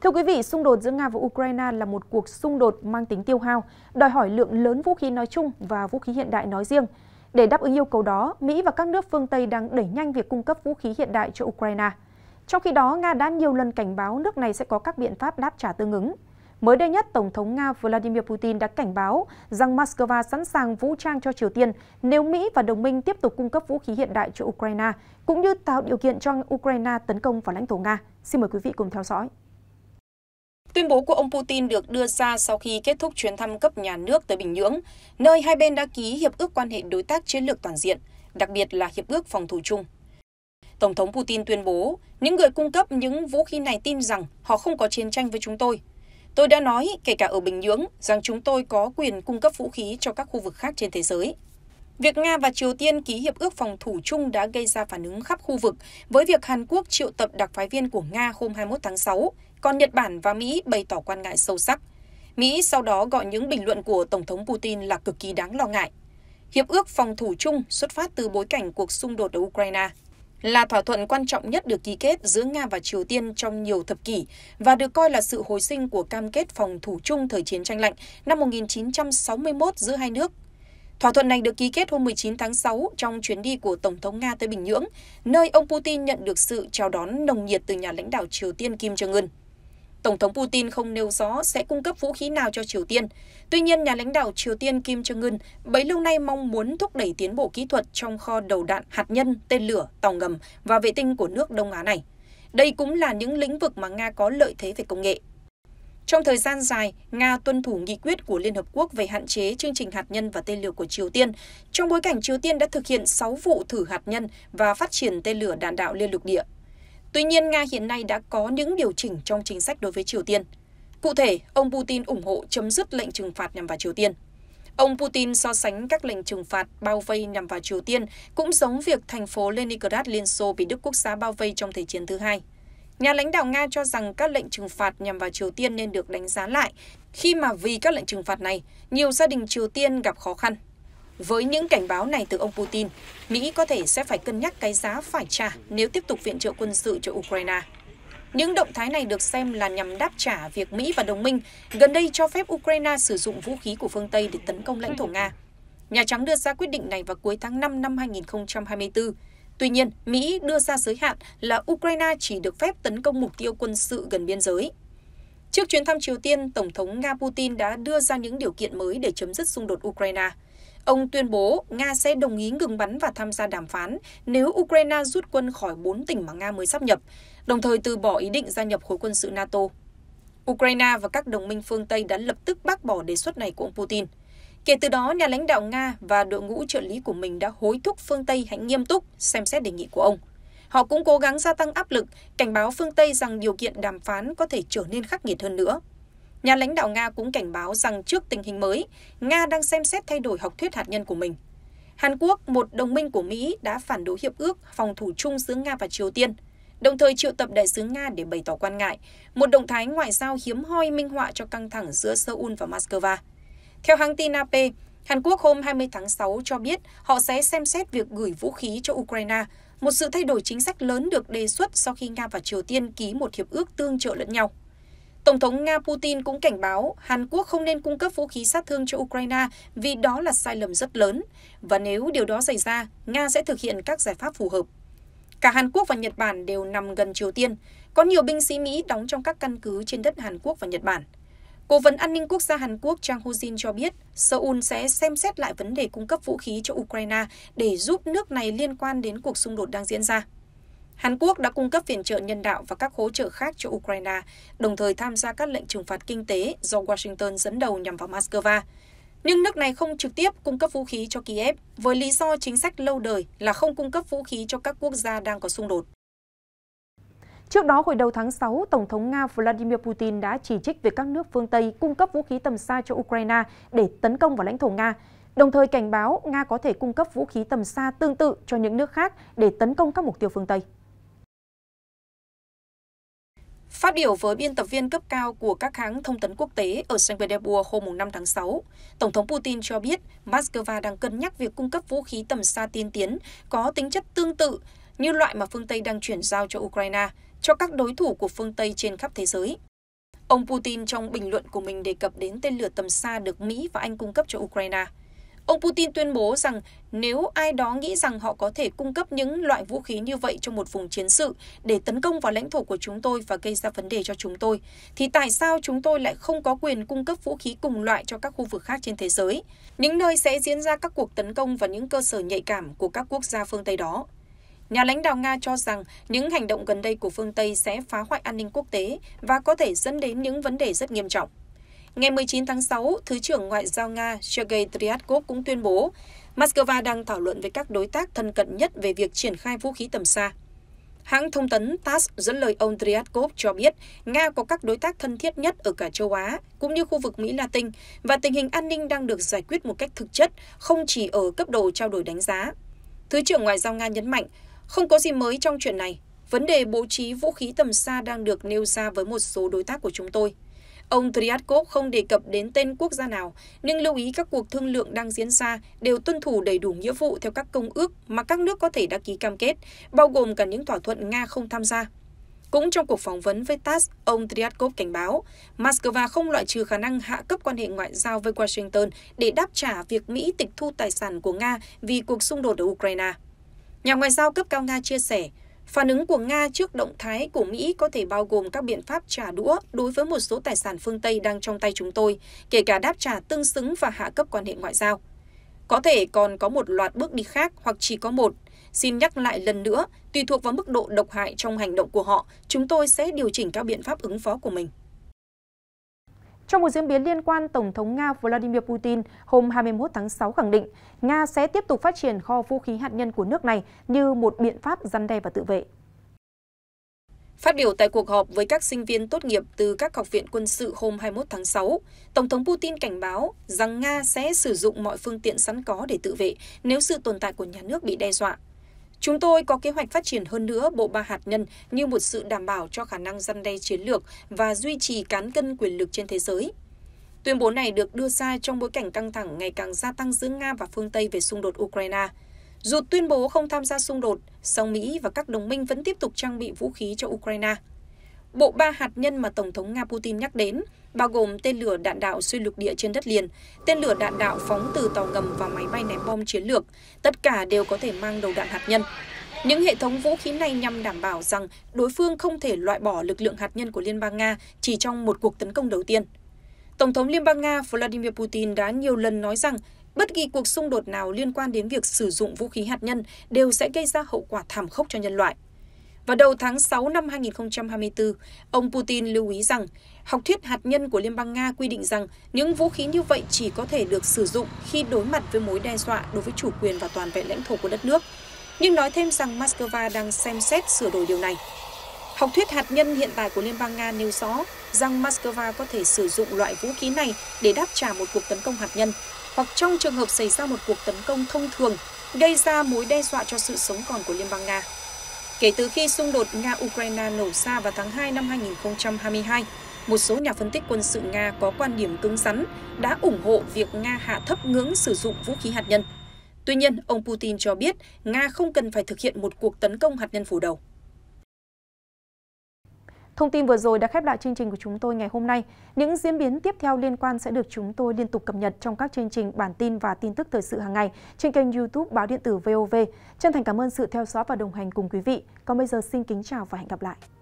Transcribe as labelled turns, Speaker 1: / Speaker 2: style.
Speaker 1: Thưa quý vị, xung đột giữa Nga và Ukraine là một cuộc xung đột mang tính tiêu hao, đòi hỏi lượng lớn vũ khí nói chung và vũ khí hiện đại nói riêng. Để đáp ứng yêu cầu đó, Mỹ và các nước phương Tây đang đẩy nhanh việc cung cấp vũ khí hiện đại cho Ukraine. Trong khi đó, Nga đã nhiều lần cảnh báo nước này sẽ có các biện pháp đáp trả tương ứng. Mới đây nhất, Tổng thống Nga Vladimir Putin đã cảnh báo rằng Moscow sẵn sàng vũ trang cho Triều Tiên nếu Mỹ và đồng minh tiếp tục cung cấp vũ khí hiện đại cho Ukraine, cũng như tạo điều kiện cho Ukraine tấn công vào lãnh thổ Nga. Xin mời quý vị cùng theo dõi. Tuyên bố của ông Putin được đưa ra sau khi kết thúc chuyến thăm cấp nhà nước tới Bình Nhưỡng, nơi hai bên đã ký hiệp ước quan hệ đối tác chiến lược toàn diện, đặc biệt là hiệp ước phòng thủ chung. Tổng thống Putin tuyên bố, những người cung cấp những vũ khí này tin rằng họ không có chiến tranh với chúng tôi. Tôi đã nói, kể cả ở Bình Nhưỡng, rằng chúng tôi có quyền cung cấp vũ khí cho các khu vực khác trên thế giới. Việc Nga và Triều Tiên ký hiệp ước phòng thủ chung đã gây ra phản ứng khắp khu vực với việc Hàn Quốc triệu tập đặc phái viên của Nga hôm 21 tháng 6, còn Nhật Bản và Mỹ bày tỏ quan ngại sâu sắc. Mỹ sau đó gọi những bình luận của Tổng thống Putin là cực kỳ đáng lo ngại. Hiệp ước phòng thủ chung xuất phát từ bối cảnh cuộc xung đột ở Ukraine, là thỏa thuận quan trọng nhất được ký kết giữa Nga và Triều Tiên trong nhiều thập kỷ và được coi là sự hồi sinh của cam kết phòng thủ chung thời chiến tranh lạnh năm 1961 giữa hai nước Thỏa thuận này được ký kết hôm 19 tháng 6 trong chuyến đi của Tổng thống Nga tới Bình Nhưỡng, nơi ông Putin nhận được sự chào đón nồng nhiệt từ nhà lãnh đạo Triều Tiên Kim Jong Un. Tổng thống Putin không nêu rõ sẽ cung cấp vũ khí nào cho Triều Tiên. Tuy nhiên, nhà lãnh đạo Triều Tiên Kim Jong Un bấy lâu nay mong muốn thúc đẩy tiến bộ kỹ thuật trong kho đầu đạn hạt nhân, tên lửa, tàu ngầm và vệ tinh của nước Đông Á này. Đây cũng là những lĩnh vực mà Nga có lợi thế về công nghệ trong thời gian dài, Nga tuân thủ nghị quyết của Liên Hợp Quốc về hạn chế chương trình hạt nhân và tên lửa của Triều Tiên, trong bối cảnh Triều Tiên đã thực hiện sáu vụ thử hạt nhân và phát triển tên lửa đạn đạo liên lục địa. Tuy nhiên, Nga hiện nay đã có những điều chỉnh trong chính sách đối với Triều Tiên. Cụ thể, ông Putin ủng hộ chấm dứt lệnh trừng phạt nhằm vào Triều Tiên. Ông Putin so sánh các lệnh trừng phạt bao vây nhằm vào Triều Tiên cũng giống việc thành phố Leningrad Liên Xô bị Đức quốc xã bao vây trong Thế chiến thứ hai. Nhà lãnh đạo Nga cho rằng các lệnh trừng phạt nhằm vào Triều Tiên nên được đánh giá lại khi mà vì các lệnh trừng phạt này, nhiều gia đình Triều Tiên gặp khó khăn. Với những cảnh báo này từ ông Putin, Mỹ có thể sẽ phải cân nhắc cái giá phải trả nếu tiếp tục viện trợ quân sự cho Ukraine. Những động thái này được xem là nhằm đáp trả việc Mỹ và đồng minh gần đây cho phép Ukraine sử dụng vũ khí của phương Tây để tấn công lãnh thổ Nga. Nhà Trắng đưa ra quyết định này vào cuối tháng 5 năm 2024 Tuy nhiên, Mỹ đưa ra giới hạn là Ukraine chỉ được phép tấn công mục tiêu quân sự gần biên giới. Trước chuyến thăm Triều Tiên, Tổng thống Nga Putin đã đưa ra những điều kiện mới để chấm dứt xung đột Ukraine. Ông tuyên bố Nga sẽ đồng ý ngừng bắn và tham gia đàm phán nếu Ukraine rút quân khỏi 4 tỉnh mà Nga mới sắp nhập, đồng thời từ bỏ ý định gia nhập khối quân sự NATO. Ukraine và các đồng minh phương Tây đã lập tức bác bỏ đề xuất này của ông Putin. Kể từ đó, nhà lãnh đạo Nga và đội ngũ trợ lý của mình đã hối thúc phương Tây hãy nghiêm túc xem xét đề nghị của ông. Họ cũng cố gắng gia tăng áp lực, cảnh báo phương Tây rằng điều kiện đàm phán có thể trở nên khắc nghiệt hơn nữa. Nhà lãnh đạo Nga cũng cảnh báo rằng trước tình hình mới, Nga đang xem xét thay đổi học thuyết hạt nhân của mình. Hàn Quốc, một đồng minh của Mỹ, đã phản đối hiệp ước phòng thủ chung giữa Nga và Triều Tiên, đồng thời triệu tập đại sứ Nga để bày tỏ quan ngại, một động thái ngoại giao hiếm hoi minh họa cho căng thẳng giữa Seoul và Moscow. Theo hãng tin AP, Hàn Quốc hôm 20 tháng 6 cho biết họ sẽ xem xét việc gửi vũ khí cho Ukraine, một sự thay đổi chính sách lớn được đề xuất sau khi Nga và Triều Tiên ký một hiệp ước tương trợ lẫn nhau. Tổng thống Nga Putin cũng cảnh báo Hàn Quốc không nên cung cấp vũ khí sát thương cho Ukraine vì đó là sai lầm rất lớn, và nếu điều đó xảy ra, Nga sẽ thực hiện các giải pháp phù hợp. Cả Hàn Quốc và Nhật Bản đều nằm gần Triều Tiên, có nhiều binh sĩ Mỹ đóng trong các căn cứ trên đất Hàn Quốc và Nhật Bản – Cố vấn an ninh quốc gia Hàn Quốc Chang Ho-jin cho biết Seoul sẽ xem xét lại vấn đề cung cấp vũ khí cho Ukraine để giúp nước này liên quan đến cuộc xung đột đang diễn ra. Hàn Quốc đã cung cấp viện trợ nhân đạo và các hỗ trợ khác cho Ukraine, đồng thời tham gia các lệnh trừng phạt kinh tế do Washington dẫn đầu nhằm vào Moscow. Nhưng nước này không trực tiếp cung cấp vũ khí cho Kiev với lý do chính sách lâu đời là không cung cấp vũ khí cho các quốc gia đang có xung đột. Trước đó, hồi đầu tháng 6, Tổng thống Nga Vladimir Putin đã chỉ trích việc các nước phương Tây cung cấp vũ khí tầm xa cho Ukraine để tấn công vào lãnh thổ Nga, đồng thời cảnh báo Nga có thể cung cấp vũ khí tầm xa tương tự cho những nước khác để tấn công các mục tiêu phương Tây. Phát biểu với biên tập viên cấp cao của các hãng thông tấn quốc tế ở Saint Petersburg hôm 5 tháng 6, Tổng thống Putin cho biết Moscow đang cân nhắc việc cung cấp vũ khí tầm xa tiên tiến có tính chất tương tự như loại mà phương Tây đang chuyển giao cho Ukraine – cho các đối thủ của phương Tây trên khắp thế giới. Ông Putin trong bình luận của mình đề cập đến tên lửa tầm xa được Mỹ và Anh cung cấp cho Ukraine. Ông Putin tuyên bố rằng nếu ai đó nghĩ rằng họ có thể cung cấp những loại vũ khí như vậy cho một vùng chiến sự để tấn công vào lãnh thổ của chúng tôi và gây ra vấn đề cho chúng tôi, thì tại sao chúng tôi lại không có quyền cung cấp vũ khí cùng loại cho các khu vực khác trên thế giới, những nơi sẽ diễn ra các cuộc tấn công vào những cơ sở nhạy cảm của các quốc gia phương Tây đó? Nhà lãnh đạo Nga cho rằng những hành động gần đây của phương Tây sẽ phá hoại an ninh quốc tế và có thể dẫn đến những vấn đề rất nghiêm trọng. Ngày 19 tháng 6, Thứ trưởng Ngoại giao Nga Sergei Ryabkov cũng tuyên bố Moscow đang thảo luận với các đối tác thân cận nhất về việc triển khai vũ khí tầm xa. Hãng thông tấn TASS dẫn lời ông Triatkov cho biết Nga có các đối tác thân thiết nhất ở cả châu Á, cũng như khu vực Mỹ Latin, và tình hình an ninh đang được giải quyết một cách thực chất, không chỉ ở cấp độ trao đổi đánh giá. Thứ trưởng Ngoại giao Nga nhấn mạnh, không có gì mới trong chuyện này, vấn đề bố trí vũ khí tầm xa đang được nêu ra với một số đối tác của chúng tôi. Ông Triatkov không đề cập đến tên quốc gia nào, nhưng lưu ý các cuộc thương lượng đang diễn ra đều tuân thủ đầy đủ nghĩa vụ theo các công ước mà các nước có thể đã ký cam kết, bao gồm cả những thỏa thuận Nga không tham gia. Cũng trong cuộc phỏng vấn với TASS, ông Triatkov cảnh báo Moscow không loại trừ khả năng hạ cấp quan hệ ngoại giao với Washington để đáp trả việc Mỹ tịch thu tài sản của Nga vì cuộc xung đột ở Ukraine. Nhà ngoại giao cấp cao Nga chia sẻ, phản ứng của Nga trước động thái của Mỹ có thể bao gồm các biện pháp trả đũa đối với một số tài sản phương Tây đang trong tay chúng tôi, kể cả đáp trả tương xứng và hạ cấp quan hệ ngoại giao. Có thể còn có một loạt bước đi khác hoặc chỉ có một. Xin nhắc lại lần nữa, tùy thuộc vào mức độ độc hại trong hành động của họ, chúng tôi sẽ điều chỉnh các biện pháp ứng phó của mình. Trong một diễn biến liên quan, Tổng thống Nga Vladimir Putin hôm 21 tháng 6 khẳng định Nga sẽ tiếp tục phát triển kho vũ khí hạt nhân của nước này như một biện pháp răn đe và tự vệ. Phát biểu tại cuộc họp với các sinh viên tốt nghiệp từ các học viện quân sự hôm 21 tháng 6, Tổng thống Putin cảnh báo rằng Nga sẽ sử dụng mọi phương tiện sẵn có để tự vệ nếu sự tồn tại của nhà nước bị đe dọa. Chúng tôi có kế hoạch phát triển hơn nữa bộ ba hạt nhân như một sự đảm bảo cho khả năng răn đe chiến lược và duy trì cán cân quyền lực trên thế giới. Tuyên bố này được đưa ra trong bối cảnh căng thẳng ngày càng gia tăng giữa Nga và phương Tây về xung đột Ukraine. Dù tuyên bố không tham gia xung đột, song Mỹ và các đồng minh vẫn tiếp tục trang bị vũ khí cho Ukraine. Bộ ba hạt nhân mà Tổng thống Nga Putin nhắc đến bao gồm tên lửa đạn đạo xuyên lục địa trên đất liền, tên lửa đạn đạo phóng từ tàu ngầm và máy bay ném bom chiến lược, tất cả đều có thể mang đầu đạn hạt nhân. Những hệ thống vũ khí này nhằm đảm bảo rằng đối phương không thể loại bỏ lực lượng hạt nhân của Liên bang Nga chỉ trong một cuộc tấn công đầu tiên. Tổng thống Liên bang Nga Vladimir Putin đã nhiều lần nói rằng bất kỳ cuộc xung đột nào liên quan đến việc sử dụng vũ khí hạt nhân đều sẽ gây ra hậu quả thảm khốc cho nhân loại. Vào đầu tháng 6 năm 2024, ông Putin lưu ý rằng học thuyết hạt nhân của Liên bang Nga quy định rằng những vũ khí như vậy chỉ có thể được sử dụng khi đối mặt với mối đe dọa đối với chủ quyền và toàn vẹn lãnh thổ của đất nước, nhưng nói thêm rằng Moscow đang xem xét sửa đổi điều này. Học thuyết hạt nhân hiện tại của Liên bang Nga nêu rõ rằng Moscow có thể sử dụng loại vũ khí này để đáp trả một cuộc tấn công hạt nhân, hoặc trong trường hợp xảy ra một cuộc tấn công thông thường gây ra mối đe dọa cho sự sống còn của Liên bang Nga. Kể từ khi xung đột Nga-Ukraine nổ ra vào tháng 2 năm 2022, một số nhà phân tích quân sự Nga có quan điểm cứng rắn đã ủng hộ việc Nga hạ thấp ngưỡng sử dụng vũ khí hạt nhân. Tuy nhiên, ông Putin cho biết Nga không cần phải thực hiện một cuộc tấn công hạt nhân phủ đầu. Thông tin vừa rồi đã khép lại chương trình của chúng tôi ngày hôm nay. Những diễn biến tiếp theo liên quan sẽ được chúng tôi liên tục cập nhật trong các chương trình bản tin và tin tức thời sự hàng ngày trên kênh YouTube Báo điện tử VOV. Chân thành cảm ơn sự theo dõi và đồng hành cùng quý vị. Còn bây giờ xin kính chào và hẹn gặp lại.